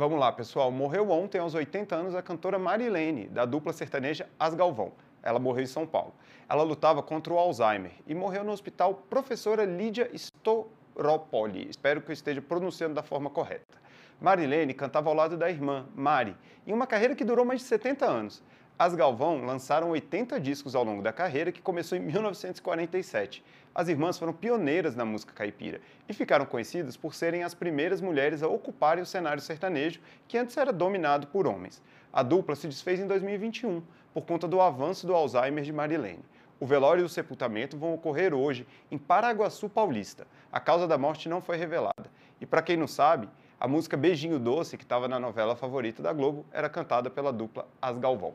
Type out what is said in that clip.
Vamos lá, pessoal. Morreu ontem, aos 80 anos, a cantora Marilene, da dupla sertaneja As Galvão. Ela morreu em São Paulo. Ela lutava contra o Alzheimer e morreu no hospital Professora Lídia Storopoli. Espero que eu esteja pronunciando da forma correta. Marilene cantava ao lado da irmã, Mari, em uma carreira que durou mais de 70 anos. As Galvão lançaram 80 discos ao longo da carreira que começou em 1947. As irmãs foram pioneiras na música caipira e ficaram conhecidas por serem as primeiras mulheres a ocuparem o cenário sertanejo, que antes era dominado por homens. A dupla se desfez em 2021 por conta do avanço do Alzheimer de Marilene. O velório e o sepultamento vão ocorrer hoje em Paraguaçu Paulista. A causa da morte não foi revelada. E para quem não sabe, a música Beijinho Doce, que estava na novela favorita da Globo, era cantada pela dupla As Galvão.